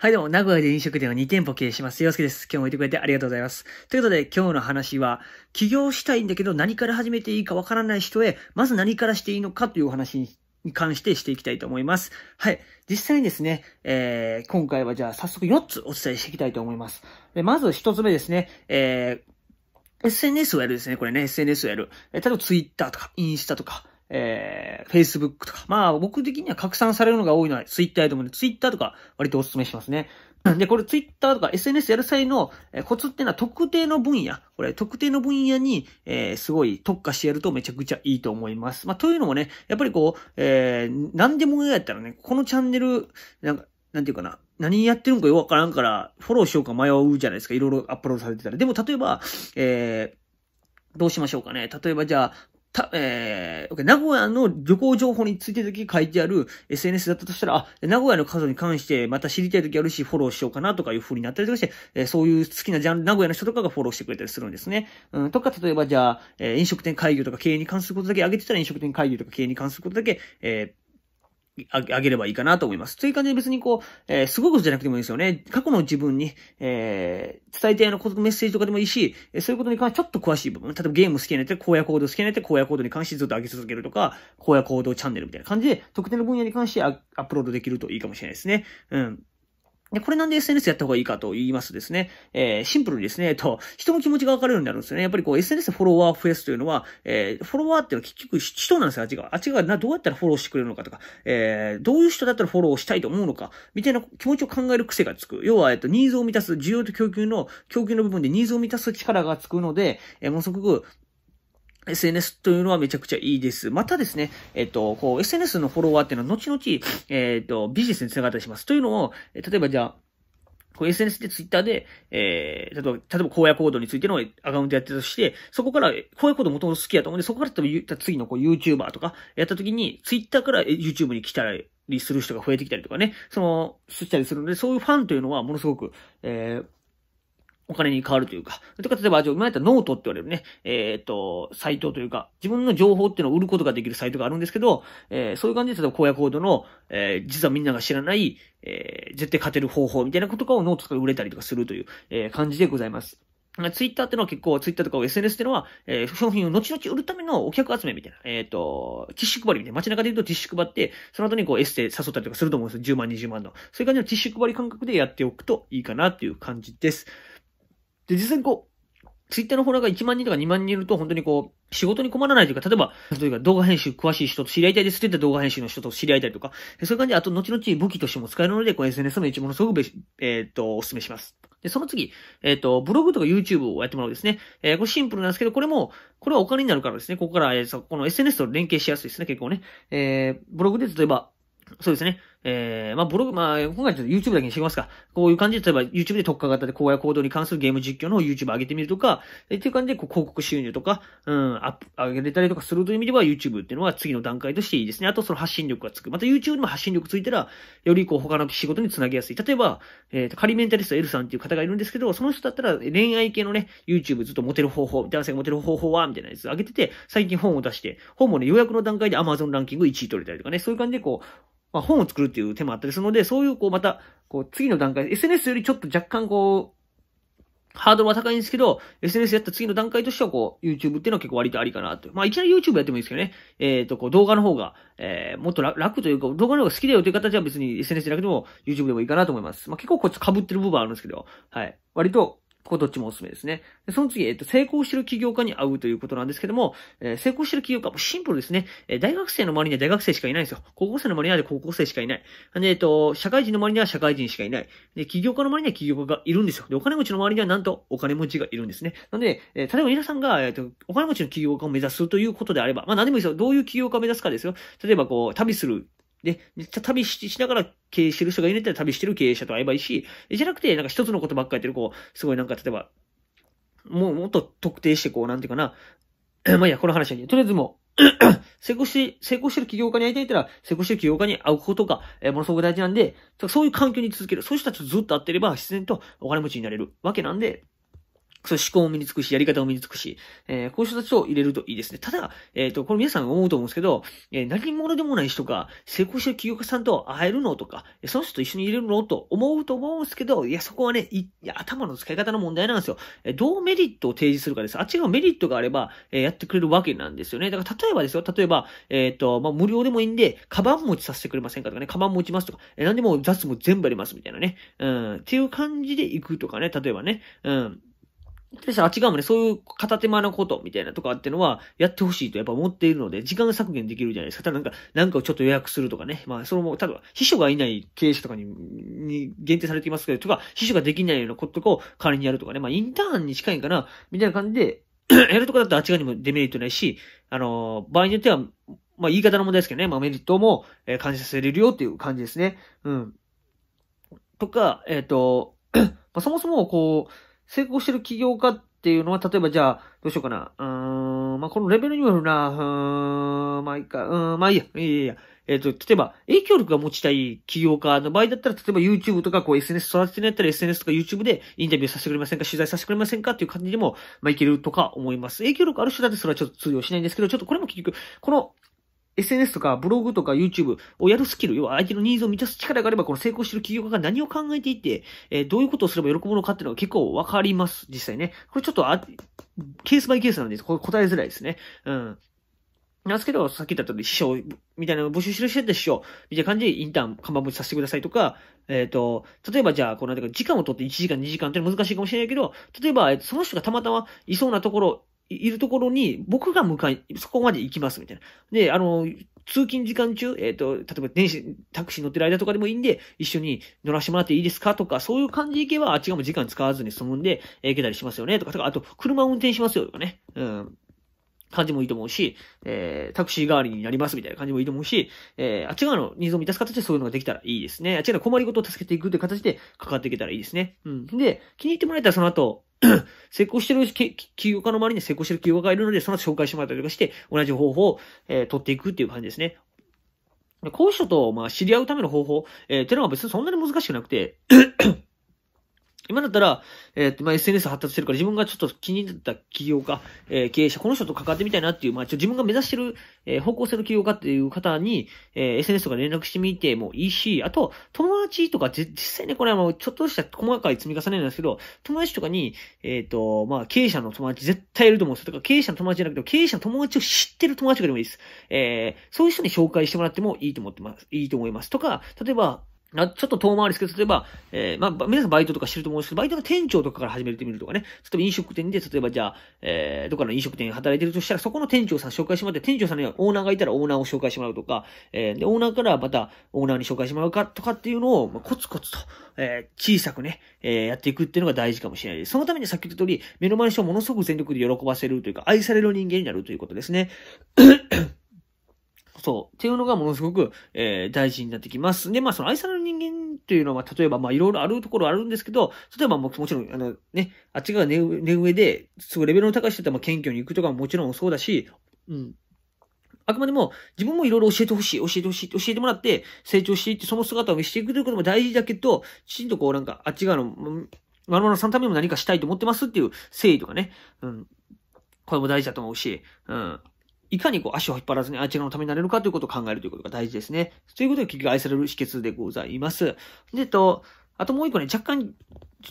はいどうも、名古屋で飲食店を2店舗経営します。洋介です。今日もいてくれてありがとうございます。ということで、今日の話は、起業したいんだけど何から始めていいかわからない人へ、まず何からしていいのかというお話に関してしていきたいと思います。はい。実際にですね、えー、今回はじゃあ早速4つお伝えしていきたいと思います。でまず1つ目ですね、えー、SNS をやるですね、これね、SNS をやる。えー、例えば Twitter とか、インスタとか、えー、Facebook とか。まあ、僕的には拡散されるのが多いのは Twitter やと思うんで、Twitter とか割とお勧めしますね。で、これ Twitter とか SNS やる際のコツっていうのは特定の分野。これ特定の分野に、えー、すごい特化してやるとめちゃくちゃいいと思います。まあ、というのもね、やっぱりこう、えー、何でもやったらね、このチャンネル、なんか、なんていうかな、何やってるんかよくわからんから、フォローしようか迷うじゃないですか。いろいろアップロードされてたら。でも、例えば、えー、どうしましょうかね。例えばじゃあ、た、えー、名古屋の旅行情報についてだけ書いてある SNS だったとしたら、あ、名古屋の数に関してまた知りたい時あるし、フォローしようかなとかいう風になったりとかして、えー、そういう好きなジャン名古屋の人とかがフォローしてくれたりするんですね。うん、とか、例えばじゃあ、えー、飲食店会議とか経営に関することだけ上げてたら飲食店会議とか経営に関することだけ、えあげればいいかなと思います。という感じで別にこう、えー、すごいことじゃなくてもいいですよね。過去の自分に、えー、伝えたいようなメッセージとかでもいいし、えそういうことに関してちょっと詳しい部分。例えばゲーム好きになって、荒野行動好きになって、荒野行動に関してずっと上げ続けるとか、荒野行動チャンネルみたいな感じで、特定の分野に関してアップロードできるといいかもしれないですね。うん。で、これなんで SNS やった方がいいかと言いますとですね、えー、シンプルにですね、えっと、人の気持ちが分かるようになるんですよね。やっぱりこう SNS フォロワー増やすというのは、えー、フォロワーっていうのは結局人なんですよ、あっちが。あっちがな、どうやったらフォローしてくれるのかとか、えー、どういう人だったらフォローしたいと思うのか、みたいな気持ちを考える癖がつく。要は、えっと、ニーズを満たす、需要と供給の、供給の部分でニーズを満たす力がつくので、えものすごく、SNS というのはめちゃくちゃいいです。またですね、えっと、こう、SNS のフォロワーっていうのは後々、えっと、ビジネスにつながったりします。というのを、例えばじゃあ、こう SNS で Twitter で、えー、例えば、例えば荒野行動についてのアカウントやってたとして、そこから、荒野行動もともと好きやと思うんで、そこから例えば次のこう YouTuber とかやった時に、Twitter から YouTube に来たりする人が増えてきたりとかね、その、したりするので、そういうファンというのはものすごく、えー、お金に変わるというか。とか、例えば、今やったらノートって言われるね、えー、っと、サイトというか、自分の情報っていうのを売ることができるサイトがあるんですけど、えー、そういう感じで、例えば、荒野コードの、えー、実はみんなが知らない、えー、絶対勝てる方法みたいなことかをノートとか売れたりとかするという、えー、感じでございます。ツイッターってのは結構、ツイッターとか SNS ってのは、えー、商品を後々売るためのお客集めみたいな、えっ、ー、と、ティッシュ配りみたいな、街中で言うとティッシュ配って、その後にこうエステ誘ったりとかすると思うんですよ。10万、20万の。そういう感じのティッシュ配り感覚でやっておくといいかなっていう感じです。で、実際にこう、ツイッターのフォロワーが1万人とか2万人いると、本当にこう、仕事に困らないというか、例えば、例えば動画編集詳しい人と知り合いたいですって言った動画編集の人と知り合いたいとか、そういう感じで、あと、後々武器としても使えるので、こう SNS の一ものすごくえっ、と、お勧めします。で、その次、えっ、ー、と、ブログとか YouTube をやってもらうですね。えー、これシンプルなんですけど、これも、これはお金になるからですね、ここから、えー、この SNS と連携しやすいですね、結構ね。えー、ブログで例えば、そうですね。えー、まあ、ブログ、まあ、今回ちょっと YouTube だけにしてきますか。こういう感じで、例えば YouTube で特化型で公野行動に関するゲーム実況の YouTube 上げてみるとか、えっていう感じで、こう、広告収入とか、うん、アップ、上げたりとかするという意味では YouTube っていうのは次の段階としていいですね。あと、その発信力がつく。また YouTube にも発信力ついたら、よりこう、他の仕事につなげやすい。例えば、えっ、ー、と、仮メンタリスト L さんっていう方がいるんですけど、その人だったら恋愛系のね、YouTube ずっとモテる方法、男性がモテる方法は、みたいなやつ上げてて、最近本を出して、本もね、予約の段階で Amazon ランキング1位取れたりとかね、そういう感じでこう、まあ、本を作るっていう手もあったりするので、そういう、こう、また、こう、次の段階、SNS よりちょっと若干こう、ハードルは高いんですけど、SNS やった次の段階としては、こう、YouTube っていうのは結構割とありかなと。まあ、いきなり YouTube やってもいいですけどね。えっ、ー、と、こう、動画の方が、えー、もっと楽というか、動画の方が好きだよという形は別に SNS じゃなくても、YouTube でもいいかなと思います。まあ、結構こっち被ってる部分はあるんですけど、はい。割と、ここどっちもおすすめですね。その次、えっと、成功してる起業家に会うということなんですけども、えー、成功してる起業家、もシンプルですね。え大学生の周りには大学生しかいないんですよ。高校生の周りには高校生しかいない。で、えっと、社会人の周りには社会人しかいない。で、起業家の周りには起業家がいるんですよ。で、お金持ちの周りにはなんとお金持ちがいるんですね。なので、えー、例えば皆さんが、えっと、お金持ちの起業家を目指すということであれば、まあ何でもいいですよ。どういう起業家を目指すかですよ。例えばこう、旅するで、旅しながら経営してる人がいるんだったら旅してる経営者と会えばいいし、じゃなくて、なんか一つのことばっかりやってる、こう、すごいなんか例えば、もうもっと特定して、こう、なんていうかな、まあいや、この話はね、とりあえずもう 成功し、成功してる起業家に会いたいったら、成功してる起業家に会うことが、えー、ものすごく大事なんで、そういう環境に続ける。そういう人たちとずっと会ってれば、自然とお金持ちになれるわけなんで、そう思考を身につくし、やり方を身につくし、えー、こういう人たちを入れるといいですね。ただ、えっ、ー、と、これ皆さん思うと思うんですけど、えー、何者でもない人が成功した企業家さんと会えるのとか、その人と一緒に入れるのと思うと思うんですけど、いや、そこはね、いや、頭の使い方の問題なんですよ。えどうメリットを提示するかです。あっちがメリットがあれば、えやってくれるわけなんですよね。だから、例えばですよ、例えば、えっ、と、まあ、無料でもいいんで、カバン持ちさせてくれませんかとかね、カバン持ちますとか、え何でも雑務全部ありますみたいなね。うん、っていう感じで行くとかね、例えばね。うん。でしあっち側もね、そういう片手間のことみたいなとかっていうのはやってほしいとやっぱ思っているので、時間削減できるじゃないですか。ただなんか、なんかをちょっと予約するとかね。まあ、それも、例えば、秘書がいない経営者とかに、に限定されていますけど、とか、秘書ができないようなこととかを代わりにやるとかね。まあ、インターンに近いんかな、みたいな感じで、やるとかだったらあっち側にもデメリットないし、あのー、場合によっては、まあ、言い方の問題ですけどね。まあ、メリットも、え感じさせれるよっていう感じですね。うん。とか、えっ、ー、と、まあ、そもそも、こう、成功してる起業家っていうのは、例えばじゃあ、どうしようかな。うーん、まあ、このレベルにもよるな。うーん、まあ、いいか。うん、まあ、いいや。いやいや。えっ、ー、と、例えば、影響力が持ちたい企業家の場合だったら、例えば YouTube とか、こう SNS 育ててないったら SNS とか YouTube でインタビューさせてくれませんか取材させてくれませんかっていう感じでも、まあ、いけるとか思います。影響力ある人だってそれはちょっと通用しないんですけど、ちょっとこれも結局、この SNS とかブログとか YouTube をやるスキル、要は相手のニーズを満たす力があれば、この成功してる企業家が何を考えていて、えー、どういうことをすれば喜ぶのかっていうのが結構わかります、実際ね。これちょっとあ、ケースバイケースなんです。これ答えづらいですね。うん。なんですけど、さっき言ったのり、師匠みたいなの募集してたで師匠みたいな感じでインターン、看板持ちさせてくださいとか、えっ、ー、と、例えばじゃあ、この間、時間を取って1時間、2時間って難しいかもしれないけど、例えば、その人がたまたまいそうなところいるところに、僕が向かい、そこまで行きます、みたいな。で、あの、通勤時間中、えっ、ー、と、例えば電子、タクシー乗ってる間とかでもいいんで、一緒に乗らせてもらっていいですかとか、そういう感じで行けば、あっちがも時間使わずに済むんで、えー、行けたりしますよね、とか、とかあと、車運転しますよ、とかね。うん。感じもいいと思うし、えー、タクシー代わりになりますみたいな感じもいいと思うし、えー、あっち側のニーズを満たす形でそういうのができたらいいですね。あっち側の困りごとを助けていくという形でかかっていけたらいいですね。うん。で、気に入ってもらえたらその後、成功してる企業家の周りに成功してる企業家がいるので、その紹介してもらったりとかして、同じ方法を、えー、取っていくっていう感じですね。こういう人と、まあ、知り合うための方法、えー、っていうのは別にそんなに難しくなくて今だったら、えっ、ー、と、まあ、SNS 発達してるから自分がちょっと気になった企業家、えー、経営者、この人と関わってみたいなっていう、まあ、ちょ自分が目指してる、えー、方向性の企業家っていう方に、えー、SNS とか連絡してみてもいいし、あと、友達とか、実際ね、これはもうちょっとした細かい積み重ねなんですけど、友達とかに、えっ、ー、と、まあ、経営者の友達絶対いると思うんですよ。だから経営者の友達じゃなくて、経営者の友達を知ってる友達とかでもいいです。えー、そういう人に紹介してもらってもいいと思ってます。いいと思います。とか、例えば、ちょっと遠回りですけど、例えば、えー、まあ、皆さんバイトとかしてると思うんですけど、バイトの店長とかから始めてみるとかね、例えば飲食店で、例えばじゃあ、えー、どっかの飲食店働いてるとしたら、そこの店長さん紹介してもらって、店長さんにはオーナーがいたらオーナーを紹介してもらうとか、えー、で、オーナーからまたオーナーに紹介してもらうかとかっていうのを、まあ、コツコツと、えー、小さくね、えー、やっていくっていうのが大事かもしれないです。そのためにさっき言った通り、目の前の人をものすごく全力で喜ばせるというか、愛される人間になるということですね。そう。っていうのがものすごく、えー、大事になってきます。で、まあ、その愛される人間っていうのは、例えば、まあ、いろいろあるところあるんですけど、例えばも、もちろん、あの、ね、あっちが寝上で、すごいレベルの高い人って、まあ、謙虚に行くとかももちろんそうだし、うん。あくまでも、自分もいろいろ教えてほしい、教えてほしい、教えてもらって、成長していって、その姿を見せていくということも大事だけど、きちんとこう、なんか、あっち側の、まるまるさんのためにも何かしたいと思ってますっていう誠意とかね、うん。これも大事だと思うし、うん。いかにこう足を引っ張らずにあちらのためになれるかということを考えるということが大事ですね。ということで、結局愛される秘訣でございます。で、と、あともう一個ね、若干、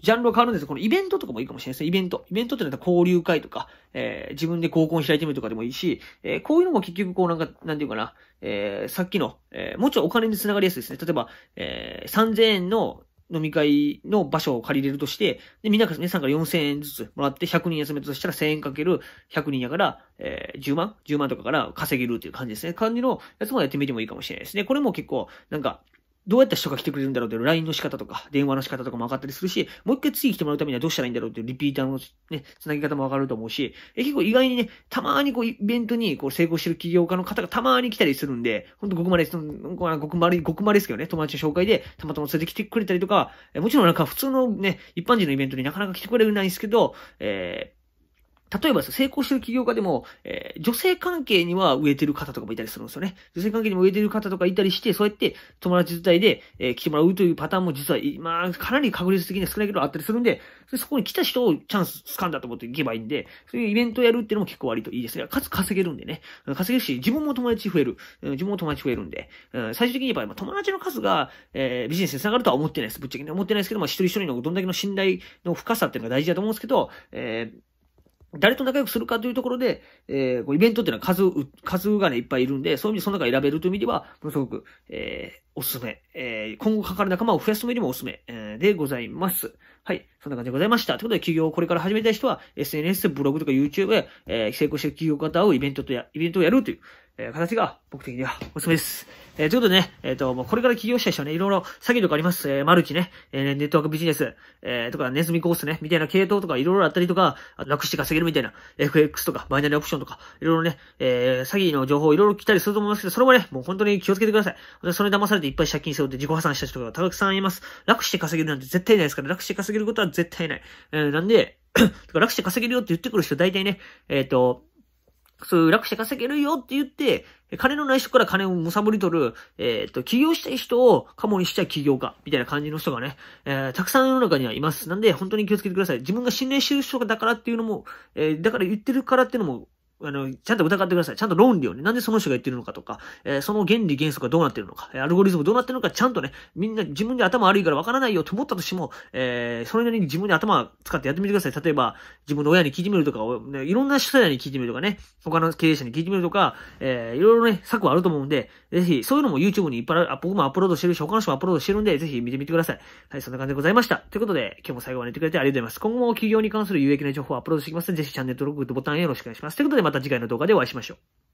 ジャンルは変わるんですこのイベントとかもいいかもしれないですね。イベント。イベントってのは交流会とか、えー、自分で合コン開いてみるとかでもいいし、えー、こういうのも結局こうなんか、なんていうかな、えー、さっきの、えー、もちろんお金につながりやすいですね。例えば、えー、3000円の飲み会の場所を借りれるとして、で、みんながね、参加4000円ずつもらって、100人集めたとしたら1000円かける100人やから、えー、10万 ?10 万とかから稼げるっていう感じですね。感じのやつもやってみてもいいかもしれないですね。これも結構、なんか、どうやった人が来てくれるんだろうっていう LINE の仕方とか、電話の仕方とかも分かったりするし、もう一回次来てもらうためにはどうしたらいいんだろうっていうリピーターのね、つなぎ方も分かると思うし、え結構意外にね、たまーにこうイベントにこう成功してる企業家の方がたまーに来たりするんで、ほんとごくまれ、ごくまれ、ごくまれですけどね、友達の紹介でたまたま連れてきてくれたりとか、もちろんなんか普通のね、一般人のイベントになかなか来てくれないんですけど、えー例えばです成功してる企業家でも、えー、女性関係には植えてる方とかもいたりするんですよね。女性関係にも植えてる方とかいたりして、そうやって友達自体で、えー、来てもらうというパターンも実は、まあ、かなり確率的には少ないけどあったりするんで、そこに来た人をチャンス掴んだと思っていけばいいんで、そういうイベントをやるっていうのも結構割といいですね。かつ稼げるんでね。稼げるし、自分も友達増える。自分も友達増えるんで。最終的に言えば、友達の数が、えー、ビジネスに繋がるとは思ってないです。ぶっちゃけね、思ってないですけどあ、一人一人のどんだけの信頼の深さっていうのが大事だと思うんですけど、えー誰と仲良くするかというところで、えー、イベントっていうのは数、数がね、いっぱいいるんで、そういう意味でその中選べるという意味では、ものすごく、えー、おすすめ。えー、今後かかる仲間を増やすためにもおすすめ、えー、でございます。はい。そんな感じでございました。ということで、企業をこれから始めたい人は、SNS、ブログとか YouTube で、えー、成功してる企業方をイベントとや、イベントをやるという、えー、形が僕的にはおすすめです。えー、ということでね、えっ、ー、と、もうこれから起業した人はね、いろいろ詐欺とかあります。えー、マルチね、えー、ネットワークビジネス、えー、とか、ネズミコースね、みたいな系統とかいろいろあったりとか、楽して稼げるみたいな、FX とか、バイナリーオプションとか、いろいろね、えー、詐欺の情報いろいろ来たりすると思いますけど、それもね、もう本当に気をつけてください。それ騙されていっぱい借金しようって自己破産した人がたくさんいます。楽して稼げるなんて絶対ないですから、楽して稼げることは絶対ない。えー、なんで、楽して稼げるよって言ってくる人大体ね、えっ、ー、と、そういう楽して稼げるよって言って、金のない人から金をさぼり取る、えっ、ー、と、起業したい人をカモにしちゃ起業家、みたいな感じの人がね、えー、たくさん世の中にはいます。なんで、本当に気をつけてください。自分が信頼してる人だからっていうのも、えー、だから言ってるからっていうのも、あの、ちゃんと疑ってください。ちゃんと論理をね、なんでその人が言ってるのかとか、えー、その原理原則がどうなってるのか、アルゴリズムどうなってるのか、ちゃんとね、みんな自分で頭悪いからわからないよと思ったとしても、えー、それなりに自分で頭使ってやってみてください。例えば、自分の親に聞いてみるとか、ね、いろんな主催に聞いてみるとかね、他の経営者に聞いてみるとか、えー、いろいろね、策はあると思うんで、ぜひ、そういうのも YouTube にいっぱい、僕もアップロードしてるし、他の人もアップロードしてるんで、ぜひ見てみてください。はい、そんな感じでございました。ということで、今日も最後まで見てくれてありがとうございます。今後も企業に関する有益な情報をアップロードしていきますので、ぜひチャンネル登録、グッドボタンよろしくお願いします。ということで、また次回の動画でお会いしましょう。